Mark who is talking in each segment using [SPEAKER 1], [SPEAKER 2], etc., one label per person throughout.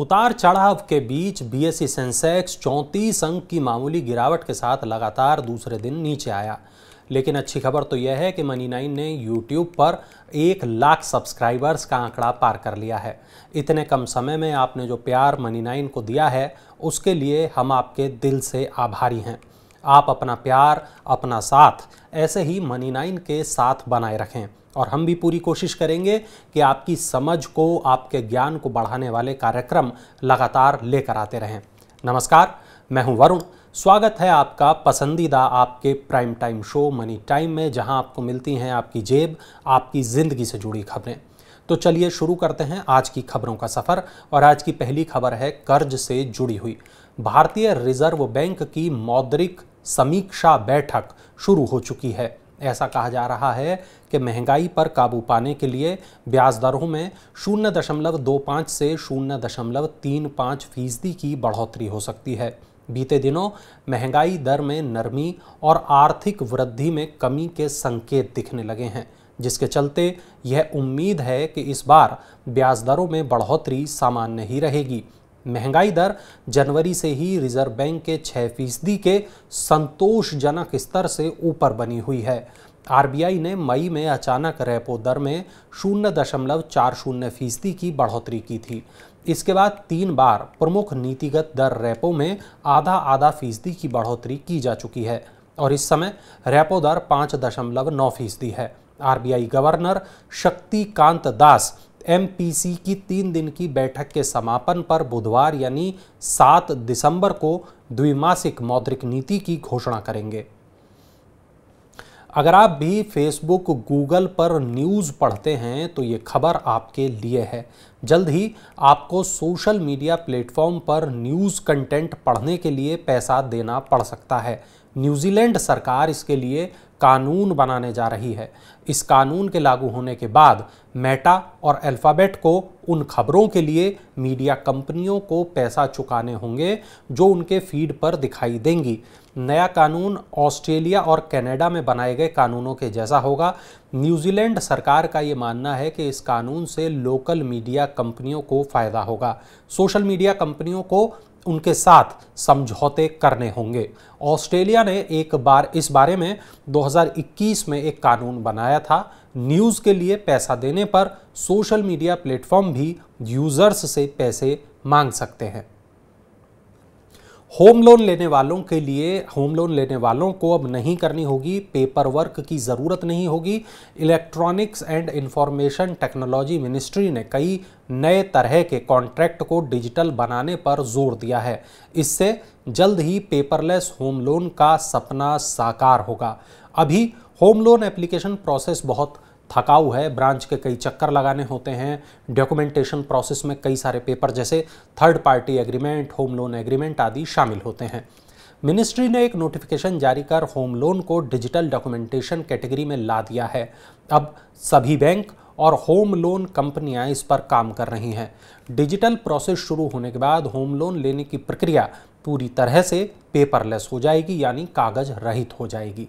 [SPEAKER 1] उतार चढ़ाव के बीच बीएसई सेंसेक्स चौंतीस अंक की मामूली गिरावट के साथ लगातार दूसरे दिन नीचे आया लेकिन अच्छी खबर तो यह है कि मनी नाइन ने यूट्यूब पर एक लाख सब्सक्राइबर्स का आंकड़ा पार कर लिया है इतने कम समय में आपने जो प्यार मनी नाइन को दिया है उसके लिए हम आपके दिल से आभारी हैं आप अपना प्यार अपना साथ ऐसे ही मनी नाइन के साथ बनाए रखें और हम भी पूरी कोशिश करेंगे कि आपकी समझ को आपके ज्ञान को बढ़ाने वाले कार्यक्रम लगातार लेकर आते रहें नमस्कार मैं हूं वरुण स्वागत है आपका पसंदीदा आपके prime time show money time में जहां आपको मिलती हैं आपकी जेब आपकी ज़िंदगी से जुड़ी खबरें तो चलिए शुरू करते हैं आज की खबरों का सफ़र और आज की पहली खबर है कर्ज से जुड़ी हुई भारतीय रिजर्व बैंक की मौद्रिक समीक्षा बैठक शुरू हो चुकी है ऐसा कहा जा रहा है कि महंगाई पर काबू पाने के लिए ब्याज दरों में शून्य दशमलव दो पाँच से शून्य दशमलव तीन पाँच फीसदी की बढ़ोतरी हो सकती है बीते दिनों महंगाई दर में नरमी और आर्थिक वृद्धि में कमी के संकेत दिखने लगे हैं जिसके चलते यह उम्मीद है कि इस बार ब्याज दरों में बढ़ोतरी सामान्य ही रहेगी महंगाई दर जनवरी से ही रिजर्व बैंक के छः फीसदी के संतोषजनक स्तर से ऊपर बनी हुई है आरबीआई ने मई में अचानक रेपो दर में शून्य दशमलव चार शून्य फीसदी की बढ़ोतरी की थी इसके बाद तीन बार प्रमुख नीतिगत दर रेपो में आधा आधा फीसदी की बढ़ोतरी की जा चुकी है और इस समय रेपो दर पाँच दशमलव नौ फीसदी है RBI governor Shaktikanta Das MPC की तीन दिन की बैठक के समापन पर बुधवार यानी 7 दिसंबर को द्विमासिक मौद्रिक नीति की घोषणा करेंगे अगर आप भी फेसबुक गूगल पर न्यूज़ पढ़ते हैं तो ये खबर आपके लिए है जल्द ही आपको सोशल मीडिया प्लेटफॉर्म पर न्यूज़ कंटेंट पढ़ने के लिए पैसा देना पड़ सकता है न्यूजीलैंड सरकार इसके लिए कानून बनाने जा रही है इस कानून के लागू होने के बाद मेटा और अल्फ़ाबेट को उन खबरों के लिए मीडिया कंपनियों को पैसा चुकाने होंगे जो उनके फीड पर दिखाई देंगी नया कानून ऑस्ट्रेलिया और कनाडा में बनाए गए कानूनों के जैसा होगा न्यूजीलैंड सरकार का ये मानना है कि इस कानून से लोकल मीडिया कंपनियों को फ़ायदा होगा सोशल मीडिया कंपनियों को उनके साथ समझौते करने होंगे ऑस्ट्रेलिया ने एक बार इस बारे में 2021 में एक कानून बनाया था न्यूज़ के लिए पैसा देने पर सोशल मीडिया प्लेटफॉर्म भी यूज़र्स से पैसे मांग सकते हैं होम लोन लेने वालों के लिए होम लोन लेने वालों को अब नहीं करनी होगी पेपर वर्क की ज़रूरत नहीं होगी electronics and information technology ministry ने कई नए तरह के कॉन्ट्रैक्ट को डिजिटल बनाने पर जोर दिया है इससे जल्द ही पेपरलेस होम लोन का सपना साकार होगा अभी होम लोन एप्लीकेशन प्रोसेस बहुत थकाऊ है ब्रांच के कई चक्कर लगाने होते हैं डॉक्यूमेंटेशन प्रोसेस में कई सारे पेपर जैसे third party agreement home loan agreement आदि शामिल होते हैं मिनिस्ट्री ने एक नोटिफिकेशन जारी कर होम लोन को डिजिटल डॉक्यूमेंटेशन कैटेगरी में ला दिया है अब सभी बैंक और होम लोन कंपनियां इस पर काम कर रही हैं डिजिटल प्रोसेस शुरू होने के बाद होम लोन लेने की प्रक्रिया पूरी तरह से पेपरलेस हो जाएगी यानी कागज रहित हो जाएगी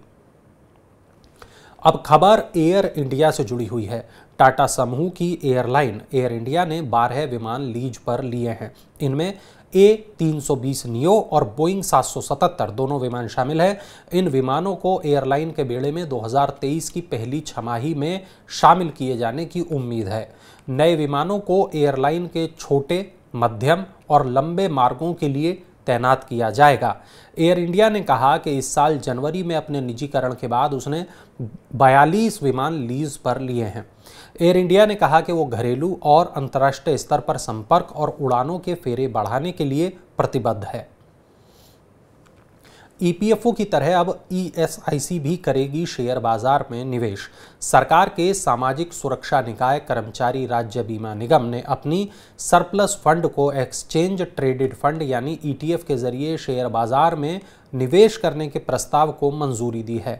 [SPEAKER 1] अब खबर एयर इंडिया से जुड़ी हुई है टाटा समूह की एयरलाइन एयर इंडिया ने बारह विमान लीज पर लिए हैं इनमें ए 320 नियो और बोइंग 777 दोनों विमान शामिल हैं इन विमानों को एयरलाइन के बेड़े में 2023 की पहली छमाही में शामिल किए जाने की उम्मीद है नए विमानों को एयरलाइन के छोटे मध्यम और लंबे मार्गों के लिए तैनात किया जाएगा एयर इंडिया ने कहा कि इस साल जनवरी में अपने निजीकरण के बाद उसने 42 विमान लीज पर लिए हैं एयर इंडिया ने कहा कि वो घरेलू और अंतर्राष्ट्रीय स्तर पर संपर्क और उड़ानों के फेरे बढ़ाने के लिए प्रतिबद्ध है ईपीएफओ की तरह अब ईएसआईसी भी करेगी शेयर बाजार में निवेश सरकार के सामाजिक सुरक्षा निकाय कर्मचारी राज्य बीमा निगम ने अपनी सरप्लस फंड को एक्सचेंज ट्रेडेड फंड यानी ईटीएफ के जरिए शेयर बाजार में निवेश करने के प्रस्ताव को मंजूरी दी है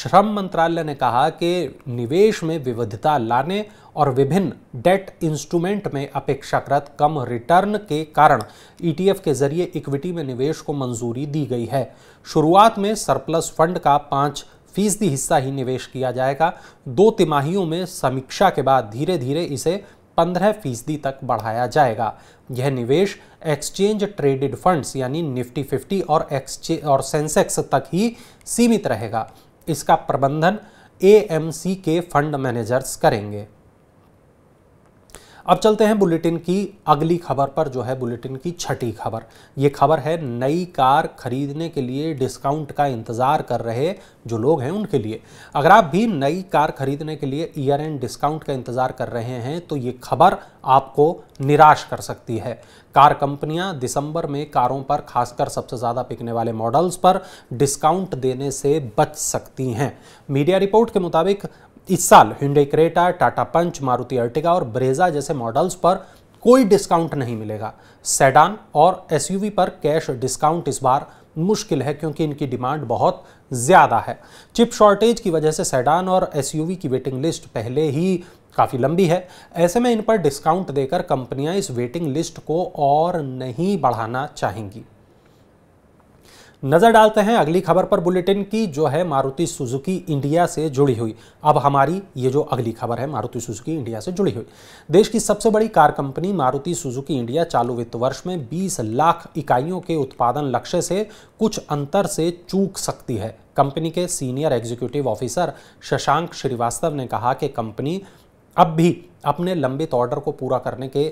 [SPEAKER 1] श्रम मंत्रालय ने कहा कि निवेश में विविधता लाने और विभिन्न डेट इंस्ट्रूमेंट में अपेक्षाकृत कम रिटर्न के कारण ईटीएफ e के जरिए इक्विटी में निवेश को मंजूरी दी गई है शुरुआत में सरप्लस फंड का पाँच फीसदी हिस्सा ही निवेश किया जाएगा दो तिमाहियों में समीक्षा के बाद धीरे धीरे इसे पंद्रह फीसदी तक बढ़ाया जाएगा यह निवेश एक्सचेंज ट्रेडेड फंड्स यानी निफ्टी फिफ्टी और एक्सचे और सेंसेक्स तक ही सीमित रहेगा इसका प्रबंधन एएमसी के फंड मैनेजर्स करेंगे अब चलते हैं बुलेटिन की अगली खबर पर जो है बुलेटिन की छठी खबर ये खबर है नई कार खरीदने के लिए डिस्काउंट का इंतज़ार कर रहे जो लोग हैं उनके लिए अगर आप भी नई कार खरीदने के लिए ईयर एंड डिस्काउंट का इंतज़ार कर रहे हैं तो ये खबर आपको निराश कर सकती है कार कंपनियां दिसंबर में कारों पर खासकर सबसे ज़्यादा बिकने वाले मॉडल्स पर डिस्काउंट देने से बच सकती हैं मीडिया रिपोर्ट के मुताबिक इस साल Hyundai Creta Tata Punch Maruti Ertiga और ब्रेजा जैसे मॉडल्स पर कोई डिस्काउंट नहीं मिलेगा सेडान और एसयूवी पर कैश डिस्काउंट इस बार मुश्किल है क्योंकि इनकी डिमांड बहुत ज़्यादा है चिप शॉर्टेज की वजह से सेडान और एसयूवी की वेटिंग लिस्ट पहले ही काफ़ी लंबी है ऐसे में इन पर डिस्काउंट देकर कंपनियां इस वेटिंग लिस्ट को और नहीं बढ़ाना चाहेंगी नज़र डालते हैं अगली खबर पर बुलेटिन की जो है मारुति सुजुकी इंडिया से जुड़ी हुई अब हमारी ये जो अगली खबर है मारुति सुजुकी इंडिया से जुड़ी हुई देश की सबसे बड़ी car company Maruti Suzuki India चालू वित्त वर्ष में 20 लाख इकाइयों के उत्पादन लक्ष्य से कुछ अंतर से चूक सकती है कंपनी के senior executive officer Shashank Srivastava ने कहा कि कंपनी अब भी अपने लंबित ऑर्डर को पूरा करने के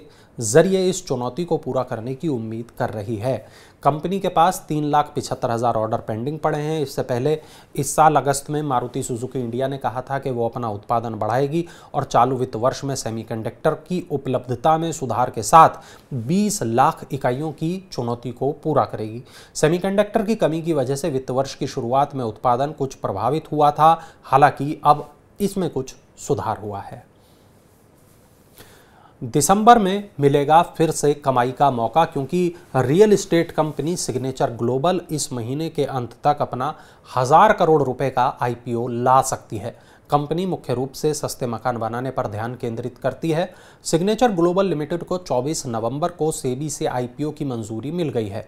[SPEAKER 1] जरिए इस चुनौती को पूरा करने की उम्मीद कर रही है कंपनी के पास तीन लाख पिछहत्तर हज़ार ऑर्डर पेंडिंग पड़े हैं इससे पहले इस साल अगस्त में मारुति सुजुकी इंडिया ने कहा था कि वो अपना उत्पादन बढ़ाएगी और चालू वित्त वर्ष में सेमीकंडक्टर की उपलब्धता में सुधार के साथ 20 लाख इकाइयों की चुनौती को पूरा करेगी सेमीकंडक्टर की कमी की वजह से वित्त वर्ष की शुरुआत में उत्पादन कुछ प्रभावित हुआ था हालांकि अब इसमें कुछ सुधार हुआ है दिसंबर में मिलेगा फिर से कमाई का मौका क्योंकि real estate company Signature Global इस महीने के अंत तक अपना हज़ार करोड़ रुपए का आईपीओ ला सकती है कंपनी मुख्य रूप से सस्ते मकान बनाने पर ध्यान केंद्रित करती है सिग्नेचर ग्लोबल लिमिटेड को 24 नवंबर को सेबी से आईपीओ की मंजूरी मिल गई है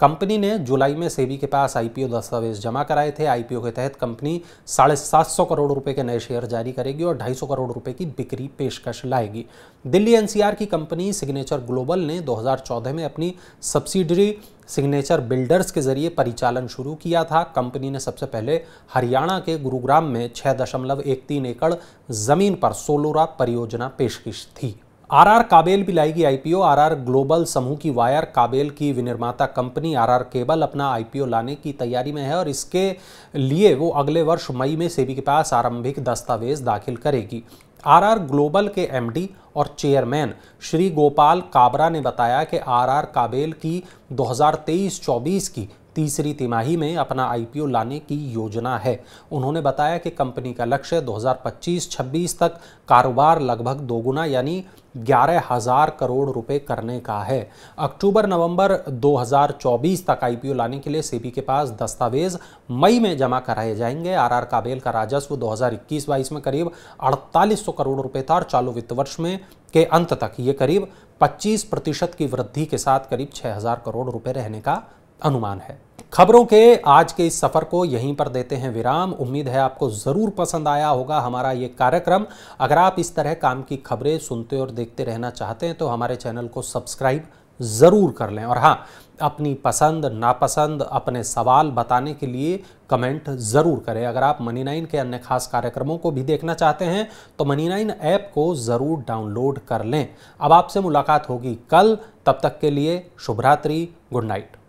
[SPEAKER 1] कंपनी ने जुलाई में सेबी के पास आईपीओ दस्तावेज जमा कराए थे आईपीओ के तहत कंपनी साढ़े सात सौ करोड़ रुपए के नए शेयर जारी करेगी और ढाई सौ करोड़ रुपए की बिक्री पेशकश लाएगी दिल्ली एनसीआर की कंपनी सिग्नेचर ग्लोबल ने 2014 में अपनी सब्सिडरी सिग्नेचर बिल्डर्स के जरिए परिचालन शुरू किया था कंपनी ने सबसे पहले हरियाणा के गुरुग्राम में छः दशमलव एक तीन एकड़ ज़मीन पर सोलोरा परियोजना पेशकश थी आरआर काबेल भी लाएगी आईपीओ आरआर ग्लोबल समूह की वायर काबेल की विनिर्माता कंपनी आरआर केबल अपना आईपीओ लाने की तैयारी में है और इसके लिए वो अगले वर्ष मई में सेबी के पास आरंभिक दस्तावेज दाखिल करेगी आरआर ग्लोबल के एमडी और चेयरमैन श्री गोपाल काबरा ने बताया कि आरआर काबेल की 2023-24 की तीसरी तिमाही में अपना आईपीओ लाने की योजना है उन्होंने बताया कि कंपनी का लक्ष्य 2025-26 तक कारोबार लगभग दोगुना यानी ग्यारह हजार करोड़ रुपए करने का है अक्टूबर नवंबर 2024 तक आईपीओ लाने के लिए सेबी के पास दस्तावेज मई में जमा कराए जाएंगे आरआर काबेल का राजस्व 2021-22 में करीब 4800 करोड़ रुपए था और चालू वित्त वर्ष में के अंत तक ये करीब 25 प्रतिशत की वृद्धि के साथ करीब 6000 करोड़ रुपए रहने का अनुमान है खबरों के आज के इस सफ़र को यहीं पर देते हैं विराम उम्मीद है आपको ज़रूर पसंद आया होगा हमारा ये कार्यक्रम अगर आप इस तरह काम की खबरें सुनते और देखते रहना चाहते हैं तो हमारे चैनल को सब्सक्राइब ज़रूर कर लें और हाँ अपनी पसंद नापसंद अपने सवाल बताने के लिए कमेंट ज़रूर करें अगर आप मनी नाइन के अन्य खास कार्यक्रमों को भी देखना चाहते हैं तो मनी नाइन ऐप को ज़रूर डाउनलोड कर लें अब आपसे मुलाकात होगी कल तब तक के लिए शुभरात्रि गुड नाइट